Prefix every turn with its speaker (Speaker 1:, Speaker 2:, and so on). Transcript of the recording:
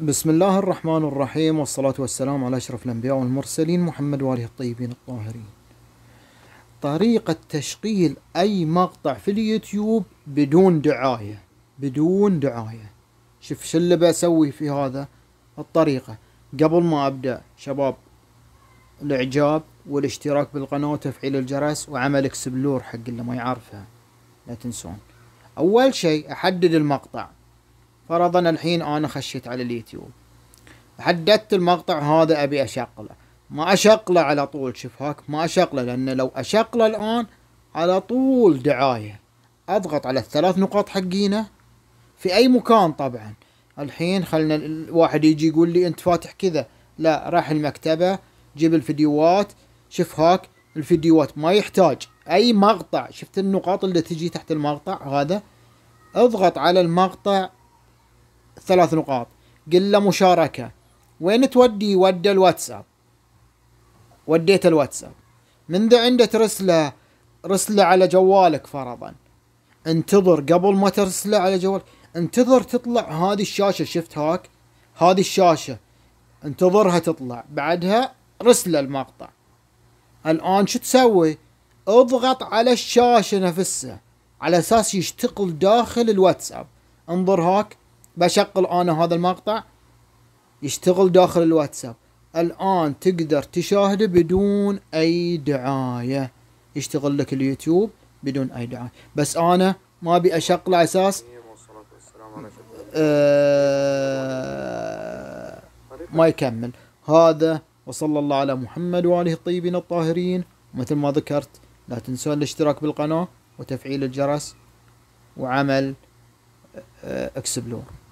Speaker 1: بسم الله الرحمن الرحيم والصلاة والسلام على أشرف الأنبياء والمرسلين محمد وآله الطيبين الطاهرين طريقة تشغيل أي مقطع في اليوتيوب بدون دعاية بدون دعاية شوف شو اللي بسوي في هذا الطريقة قبل ما أبدأ شباب الإعجاب والاشتراك بالقناة وتفعيل الجرس وعمل اكسبلور حق اللي ما يعرفها لا تنسون أول شيء أحدد المقطع فرضا الحين انا خشيت على اليوتيوب حددت المقطع هذا ابي اشغله ما اشغله على طول شوف هاك ما اشغله لان لو اشغله الان على طول دعايه اضغط على الثلاث نقاط حقينه في اي مكان طبعا الحين خلنا الواحد يجي يقول لي انت فاتح كذا لا راح المكتبه جيب الفيديوهات شوف هاك الفيديوهات ما يحتاج اي مقطع شفت النقاط اللي تجي تحت المقطع هذا اضغط على المقطع ثلاث نقاط قل له مشاركة وين تودي ودى الواتساب وديت الواتساب من ذا عنده ترسله رسله على جوالك فرضا انتظر قبل ما ترسله على جوالك انتظر تطلع هذه الشاشة شفت هاك هذه الشاشة انتظرها تطلع بعدها رسل المقطع الآن شو تسوي اضغط على الشاشة نفسها على أساس يشتغل داخل الواتساب انظر هاك بشغل انا هذا المقطع يشتغل داخل الواتساب الان تقدر تشاهده بدون اي دعايه يشتغل لك اليوتيوب بدون اي دعايه بس انا ما ابي اشغله على اساس آه، ما يكمل هذا وصلى الله على محمد واله الطيبين الطاهرين مثل ما ذكرت لا تنسون الاشتراك بالقناه وتفعيل الجرس وعمل آه، آه، اكسبلور